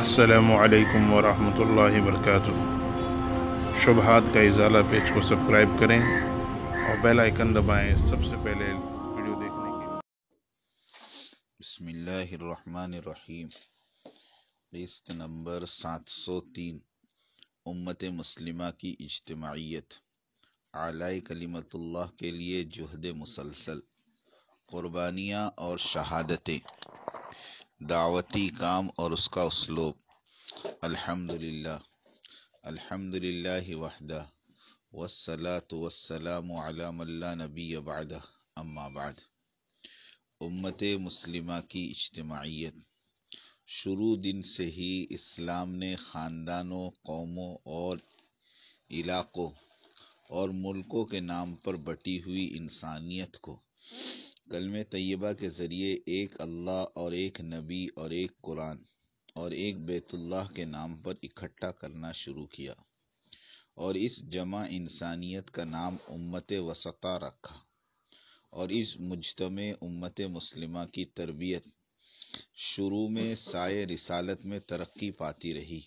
السلام علیکم ورحمۃ اللہ وبرکاتہ شبہات کا ازالہ پیج کو سبسکرائب کریں اور بیل دبائیں سب سے پہلے ویڈیو دیکھنے کے لیے بسم اللہ الرحمن الرحیم رست نمبر سات سو تین امت مسلمہ کی اجتماعیت آلائی کلمت اللہ کے لیے جہد مسلسل قربانیاں اور شہادتیں دعوتی کام اور اس کا اسلوب الحمد للہ الحمد للہ وحدہ وسلام تو سلام نبی بعدہ اما بعد امت مسلمہ کی اجتماعیت شروع دن سے ہی اسلام نے خاندانوں قوموں اور علاقوں اور ملکوں کے نام پر بٹی ہوئی انسانیت کو کلم طیبہ کے ذریعے ایک اللہ اور ایک نبی اور ایک قرآن اور ایک بیت اللہ کے نام پر اکھٹا کرنا شروع کیا اور اس جمع انسانیت کا نام امت وسطہ رکھا اور اس مجتمع امت مسلمہ کی تربیت شروع میں سائے رسالت میں ترقی پاتی رہی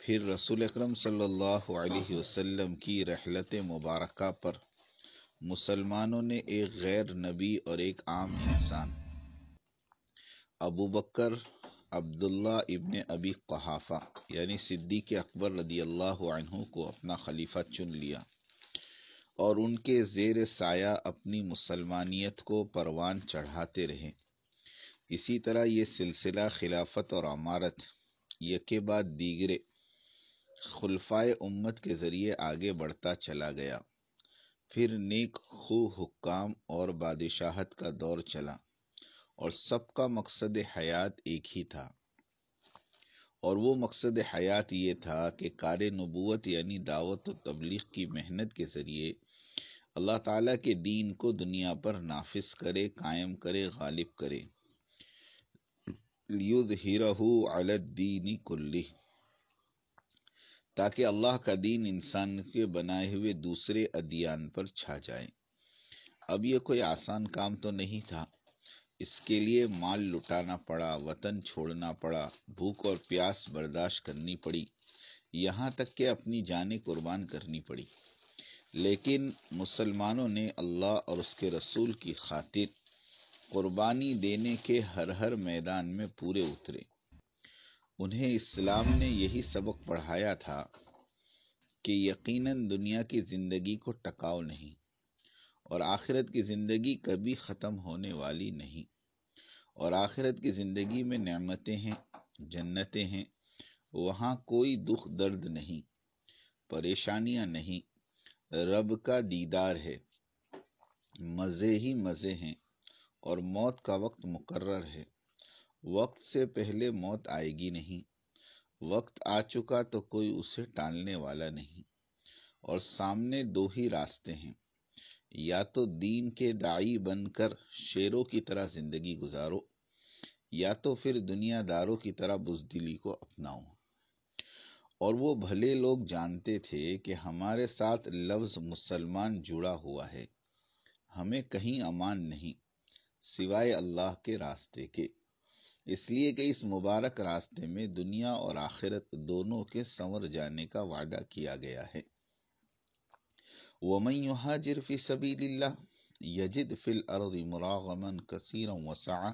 پھر رسول اکرم صلی اللہ علیہ وسلم کی رحلت مبارکہ پر مسلمانوں نے ایک غیر نبی اور ایک عام انسان ابو بکر عبداللہ ابن ابی قحافہ یعنی صدیق اکبر رضی اللہ عنہ کو اپنا خلیفہ چن لیا اور ان کے زیر سایہ اپنی مسلمانیت کو پروان چڑھاتے رہے اسی طرح یہ سلسلہ خلافت اور عمارت بعد دیگرے خلفائے امت کے ذریعے آگے بڑھتا چلا گیا پھر نیک خو حکام اور بادشاہت کا دور چلا اور سب کا مقصد حیات ایک ہی تھا اور وہ مقصد حیات یہ تھا کہ کار نبوت یعنی دعوت و تبلیغ کی محنت کے ذریعے اللہ تعالیٰ کے دین کو دنیا پر نافذ کرے قائم کرے غالب کرے علی الدین کلی تاکہ اللہ کا دین انسان کے بنائے ہوئے دوسرے ادیان پر چھا جائے اب یہ کوئی آسان کام تو نہیں تھا اس کے لیے مال لٹانا پڑا وطن چھوڑنا پڑا بھوک اور پیاس برداشت کرنی پڑی یہاں تک کہ اپنی جانیں قربان کرنی پڑی لیکن مسلمانوں نے اللہ اور اس کے رسول کی خاطر قربانی دینے کے ہر ہر میدان میں پورے اترے انہیں اسلام نے یہی سبق پڑھایا تھا کہ یقیناً دنیا کی زندگی کو ٹکاؤ نہیں اور آخرت کی زندگی کبھی ختم ہونے والی نہیں اور آخرت کی زندگی میں نعمتیں ہیں جنتیں ہیں وہاں کوئی دکھ درد نہیں پریشانیاں نہیں رب کا دیدار ہے مزے ہی مزے ہیں اور موت کا وقت مقرر ہے وقت سے پہلے موت آئے گی نہیں وقت آ چکا تو کوئی اسے ٹالنے والا نہیں اور سامنے دو ہی راستے ہیں یا تو دین کے دائی بن کر شیروں کی طرح زندگی گزارو یا تو پھر دنیا داروں کی طرح بزدلی کو اپناؤ اور وہ بھلے لوگ جانتے تھے کہ ہمارے ساتھ لفظ مسلمان جڑا ہوا ہے ہمیں کہیں امان نہیں سوائے اللہ کے راستے کے اس لیے کہ اس مبارک راستے میں دنیا اور آخرت دونوں کے سنور جانے کا وعدہ کیا گیا ہے وَمَنْ يُحَاجِرْ فِي سَبِيلِ اللَّهِ يَجِدْ فِي الْأَرْضِ مُرَاغَمًا كَثِيرًا وَسَعًا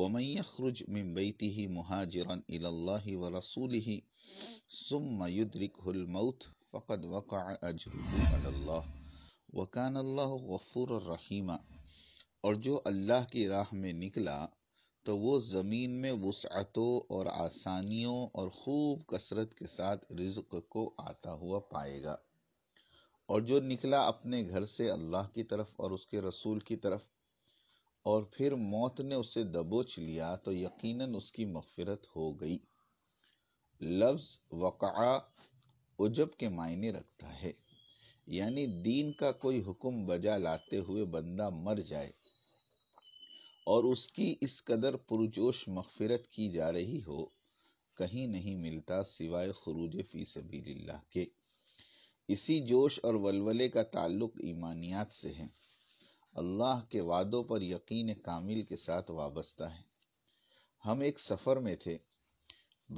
وَمَنْ يَخْرُجْ مِنْ بَيْتِهِ مُحَاجِرًا إِلَى اللَّهِ وَرَسُولِهِ سُمَّ يُدْرِكْهُ الْمَوْتِ فَقَدْ وَقَعَ أَجْرُهُ عَلَى اللَّهِ وَكَانَ اللَّهُ غَفُورًا رَحِيمًا اور جو اللہ کی راہ میں نکلا تو وہ زمین میں وسعتوں اور آسانیوں اور خوب کثرت کے ساتھ رزق کو آتا ہوا پائے گا اور جو نکلا اپنے گھر سے اللہ کی طرف اور اس کے رسول کی طرف اور پھر موت نے اسے دبوچ لیا تو یقیناً اس کی مغفرت ہو گئی لفظ وقع عجب کے معنی رکھتا ہے یعنی دین کا کوئی حکم بجا لاتے ہوئے بندہ مر جائے اور اس کی اس قدر پرجوش مغفرت کی جا رہی ہو کہیں نہیں ملتا سوائے خروج فی سبیل اللہ کے اسی جوش اور ولولے کا تعلق ایمانیات سے ہے اللہ کے وعدوں پر یقین کامل کے ساتھ وابستہ ہے ہم ایک سفر میں تھے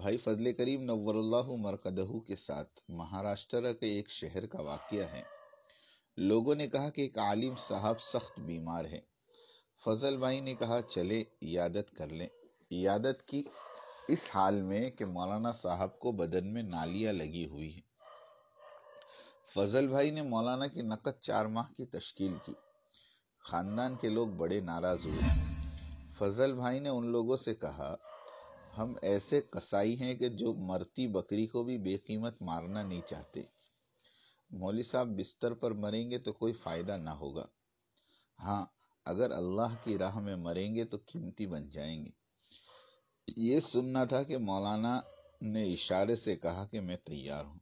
بھائی فضل کریم نور اللہ مرکدہ کے ساتھ مہاراشٹر کے ایک شہر کا واقعہ ہے لوگوں نے کہا کہ ایک عالم صاحب سخت بیمار ہے فضل بھائی نے کہا چلے عیادت کر لیں عیادت کی اس حال میں کہ مولانا صاحب کو بدن میں نالیاں لگی ہوئی ہیں فضل بھائی نے مولانا کی نقد چار ماہ کی تشکیل کی خاندان کے لوگ بڑے ناراض ہوئے فضل بھائی نے ان لوگوں سے کہا ہم ایسے قصائی ہیں کہ جو مرتی بکری کو بھی بے قیمت مارنا نہیں چاہتے مولی صاحب بستر پر مریں گے تو کوئی فائدہ نہ ہوگا ہاں اگر اللہ کی راہ میں مریں گے تو قیمتی بن جائیں گے یہ سننا تھا کہ مولانا نے اشارے سے کہا کہ میں تیار ہوں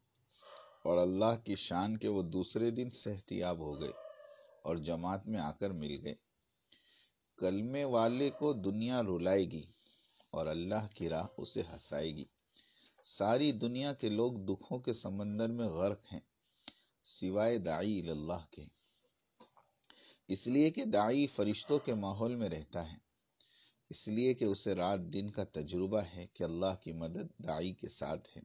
اور اللہ کی شان کے وہ دوسرے دن صحتیاب ہو گئے اور جماعت میں آ کر مل گئے کلمے والے کو دنیا رلائے گی اور اللہ کی راہ اسے ہنسائے گی ساری دنیا کے لوگ دکھوں کے سمندر میں غرق ہیں سوائے دائل اللہ کے اس لیے کہ دائی فرشتوں کے ماحول میں رہتا ہے اس لیے کہ اسے رات دن کا تجربہ ہے کہ اللہ کی مدد دائی کے ساتھ ہے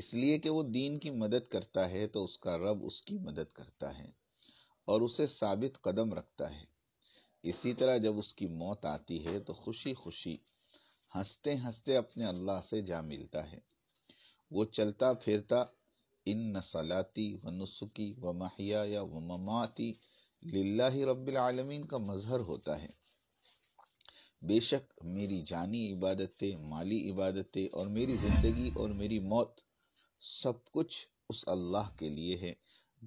اس لیے کہ وہ دین کی مدد کرتا ہے تو اس کا رب اس کی مدد کرتا ہے اور اسے ثابت قدم رکھتا ہے اسی طرح جب اس کی موت آتی ہے تو خوشی خوشی ہنستے ہنستے اپنے اللہ سے جا ملتا ہے وہ چلتا پھرتا ان نسلاتی و نسخی و ماہیا یا و مماتی للہ رب العالمین کا مظہر ہوتا ہے بے شک میری جانی عبادتیں مالی عبادتیں اور میری زندگی اور میری موت سب کچھ اس اللہ کے لیے ہے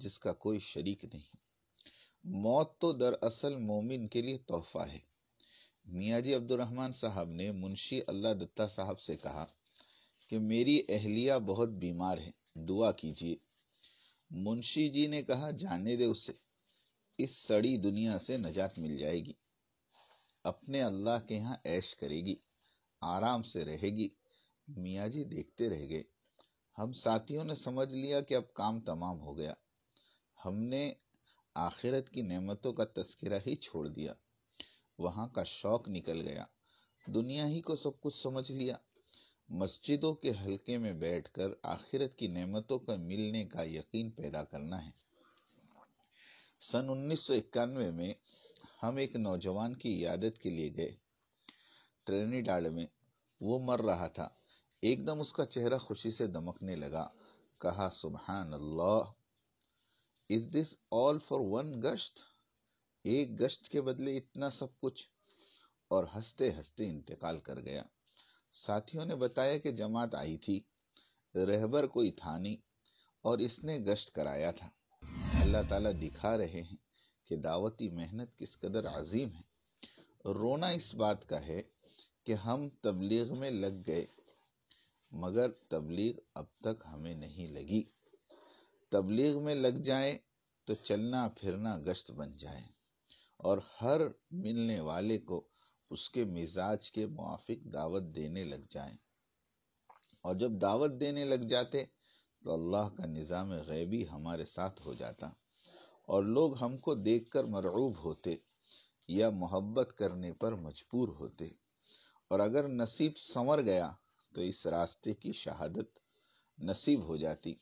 جس کا کوئی شریک نہیں موت تو دراصل مومن کے لیے تحفہ ہے میاں جی عبد الرحمن صاحب نے منشی اللہ دتہ صاحب سے کہا کہ میری اہلیہ بہت بیمار ہے دعا کیجیے منشی جی نے کہا جانے دے اسے اس سڑی دنیا سے نجات مل جائے گی اپنے اللہ کے ہاں عیش کرے گی آرام سے رہے گی میاں جی دیکھتے رہ گئے ہم ساتھیوں نے سمجھ لیا کہ اب کام تمام ہو گیا ہم نے آخرت کی نعمتوں کا تذکرہ ہی چھوڑ دیا وہاں کا شوق نکل گیا دنیا ہی کو سب کچھ سمجھ لیا مسجدوں کے حلقے میں بیٹھ کر آخرت کی نعمتوں کا ملنے کا یقین پیدا کرنا ہے سن انیس سو اکانوے میں ہم ایک نوجوان کی عیادت کے لیے گئے ٹرینی ڈاڑ میں وہ مر رہا تھا ایک دم اس کا چہرہ خوشی سے دمکنے لگا کہا سبحان اللہ از دس آل فار ون گشت ایک گشت کے بدلے اتنا سب کچھ اور ہنستے ہنستے انتقال کر گیا ساتھیوں نے بتایا کہ جماعت آئی تھی رہبر کوئی تھانی اور اس نے گشت کرایا تھا اللہ تعالیٰ دکھا رہے ہیں کہ دعوتی محنت کس قدر عظیم ہے رونا اس بات کا ہے کہ ہم تبلیغ میں لگ گئے مگر تبلیغ اب تک ہمیں نہیں لگی تبلیغ میں لگ جائیں تو چلنا پھرنا گشت بن جائے اور ہر ملنے والے کو اس کے مزاج کے موافق دعوت دینے لگ جائیں اور جب دعوت دینے لگ جاتے تو اللہ کا نظام غیبی ہمارے ساتھ ہو جاتا اور لوگ ہم کو دیکھ کر مرعوب ہوتے یا محبت کرنے پر مجبور ہوتے اور اگر نصیب سنور گیا تو اس راستے کی شہادت نصیب ہو جاتی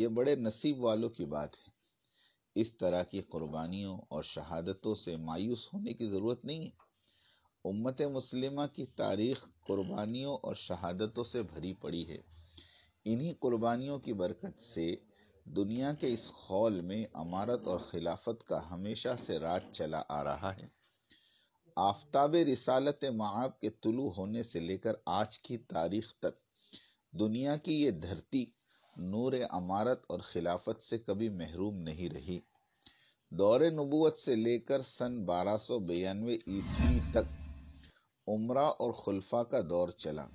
یہ بڑے نصیب والوں کی بات ہے اس طرح کی قربانیوں اور شہادتوں سے مایوس ہونے کی ضرورت نہیں ہے امت مسلمہ کی تاریخ قربانیوں اور شہادتوں سے بھری پڑی ہے انہی قربانیوں کی برکت سے دنیا کے اس خول میں امارت اور خلافت کا ہمیشہ سے راج چلا آ رہا ہے آفتاب رسالت معاب کے طلوع ہونے سے لے کر آج کی تاریخ تک دنیا کی یہ دھرتی نور امارت اور خلافت سے کبھی محروم نہیں رہی دور نبوت سے لے کر سن بارہ سو بیانوے عیسوی تک عمرہ اور خلفہ کا دور چلا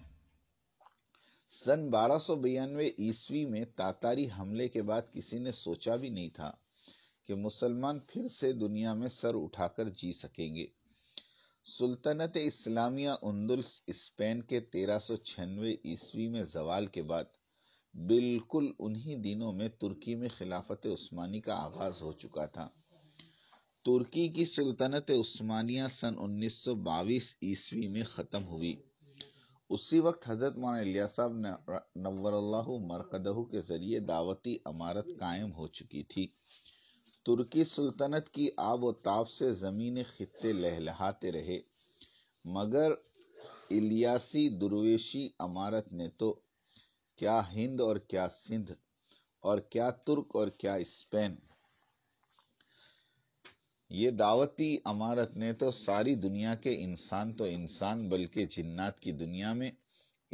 سن بارہ سو بانوے عیسوی میں تاتاری حملے کے بعد کسی نے سوچا بھی نہیں تھا کہ مسلمان پھر سے دنیا میں سر اٹھا کر جی سکیں گے سلطنت اسلامیہ اندلس اسپین کے تیرہ سو چھنوے عیسوی میں زوال کے بعد بالکل انہی دنوں میں ترکی میں خلافت عثمانی کا آغاز ہو چکا تھا ترکی کی سلطنت عثمانیہ سن انیس سو باویس عیسوی میں ختم ہوئی اسی وقت حضرت مانا علیہ صاحب نور اللہ مرکدہ کے ذریعے دعوتی عمارت قائم ہو چکی تھی ترکی سلطنت کی آب و تاف سے زمین خطے لہلہاتے رہے مگر الیاسی درویشی عمارت نے تو کیا ہند اور کیا سندھ اور کیا ترک اور کیا اسپین یہ دعوتی عمارت نے تو ساری دنیا کے انسان تو انسان بلکہ جنات کی دنیا میں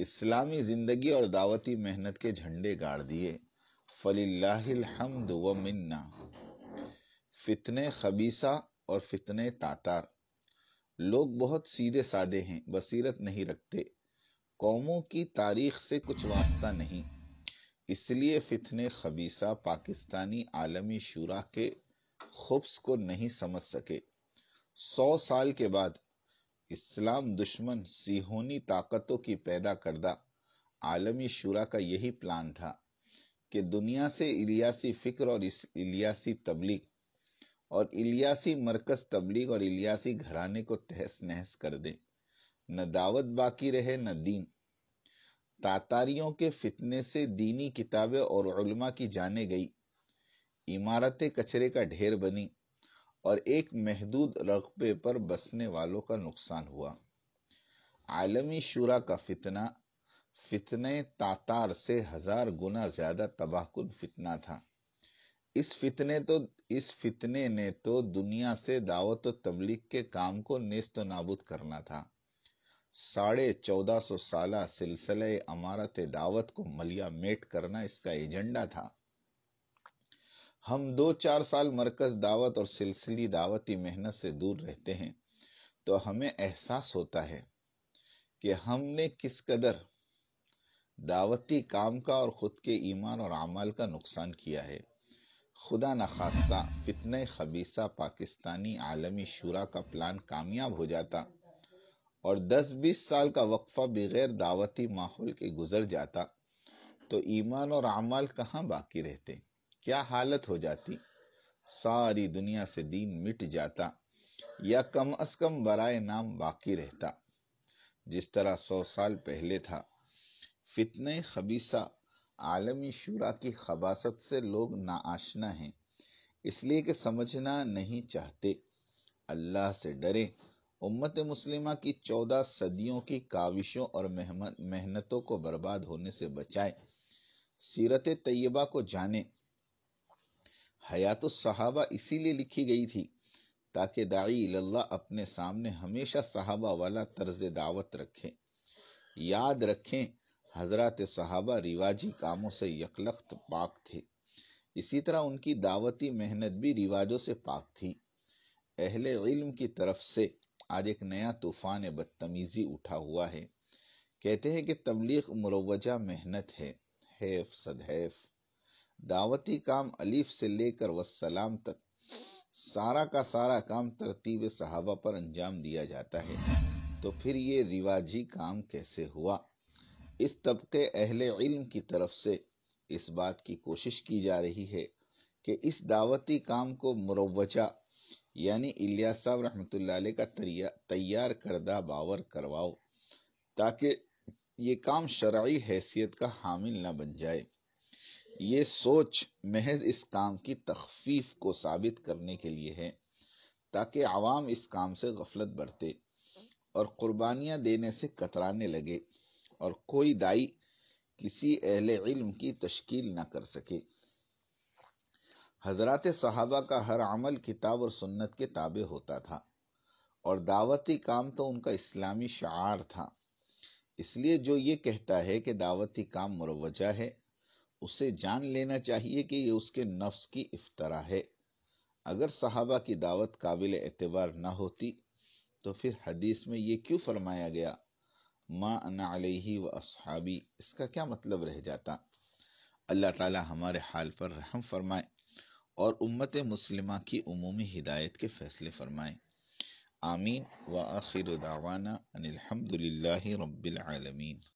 اسلامی زندگی اور دعوتی محنت کے جھنڈے گاڑ دیے فتن خبیصہ اور فتن تاتار لوگ بہت سیدھے سادے ہیں بصیرت نہیں رکھتے قوموں کی تاریخ سے کچھ واسطہ نہیں اس لیے فتن خبیصہ پاکستانی عالمی شورا کے خبص کو نہیں سمجھ سکے سو سال کے بعد اسلام دشمن سیہونی طاقتوں کی پیدا کردہ عالمی شورا کا یہی پلان تھا کہ دنیا سے الیاسی الیاسی الیاسی الیاسی فکر اور اور اور تبلیغ تبلیغ مرکز گھرانے کو تہس نہس کر دے نہ دعوت باقی رہے نہ دین تاتاریوں کے فتنے سے دینی کتابیں اور علماء کی جانے گئی عمارتیں کچرے کا ڈھیر بنی اور ایک محدود رقبے پر بسنے والوں کا نقصان ہوا عالمی شورا کا فتنہ فتنے تاتار سے ہزار گنا زیادہ تباہ کن فتنہ تھا اس فتنے تو اس فتنے نے تو دنیا سے دعوت و تبلیغ کے کام کو نیست و نابود کرنا تھا ساڑھے چودہ سو سالہ سلسلہ امارت دعوت کو ملیا میٹ کرنا اس کا ایجنڈا تھا ہم دو چار سال مرکز دعوت اور سلسلی دعوتی محنت سے دور رہتے ہیں تو ہمیں احساس ہوتا ہے کہ ہم نے کس قدر دعوتی کام کا اور خود کے ایمان اور اعمال کا نقصان کیا ہے خدا نخواستہ فتنہ خبیصہ پاکستانی عالمی شورا کا پلان کامیاب ہو جاتا اور دس بیس سال کا وقفہ بغیر دعوتی ماحول کے گزر جاتا تو ایمان اور اعمال کہاں باقی رہتے کیا حالت ہو جاتی ساری دنیا سے دین مٹ جاتا یا کم از کم برائے نام باقی رہتا جس طرح سو سال پہلے تھا خبیصہ عالمی شورا کی خباست سے لوگ ناآشنا ہیں اس لیے کہ سمجھنا نہیں چاہتے اللہ سے ڈرے امت مسلمہ کی چودہ صدیوں کی کاوشوں اور محنتوں کو برباد ہونے سے بچائے سیرت طیبہ کو جانے حیات الصحابہ اسی لیے لکھی گئی تھی تاکہ داعی اللہ اپنے سامنے ہمیشہ صحابہ والا طرز دعوت رکھیں یاد رکھیں حضرات صحابہ رواجی کاموں سے یکلخت پاک تھے اسی طرح ان کی دعوتی محنت بھی رواجوں سے پاک تھی اہل علم کی طرف سے آج ایک نیا طوفان بدتمیزی اٹھا ہوا ہے کہتے ہیں کہ تبلیغ مروجہ محنت ہے حیف دعوتی کام الف سے لے کر وسلام تک سارا کا سارا کام ترتیب صحابہ پر انجام دیا جاتا ہے تو پھر یہ رواجی کام کیسے ہوا اس طبقے اہل علم کی طرف سے اس بات کی کوشش کی جا رہی ہے کہ اس دعوتی کام کو مروجہ یعنی الیا صاحب رحمۃ اللہ علیہ کا تیار کردہ باور کرواؤ تاکہ یہ کام شرعی حیثیت کا حامل نہ بن جائے یہ سوچ محض اس کام کی تخفیف کو ثابت کرنے کے لیے ہے تاکہ عوام اس کام سے غفلت برتے اور قربانیاں دینے سے کترانے لگے اور کوئی دائی کسی اہل علم کی تشکیل نہ کر سکے حضرات صحابہ کا ہر عمل کتاب اور سنت کے تابع ہوتا تھا اور دعوتی کام تو ان کا اسلامی شعار تھا اس لیے جو یہ کہتا ہے کہ دعوتی کام مروجہ ہے اسے جان لینا چاہیے کہ یہ اس کے نفس کی افطرا ہے اگر صحابہ کی دعوت قابل اعتبار نہ ہوتی تو پھر حدیث میں یہ کیوں فرمایا گیا ما انا علیہ و اصحابی اس کا کیا مطلب رہ جاتا اللہ تعالی ہمارے حال پر رحم فرمائے اور امت مسلمہ کی عمومی ہدایت کے فیصلے فرمائیں آمین و آخر دعوانا ان للہ رب العالمین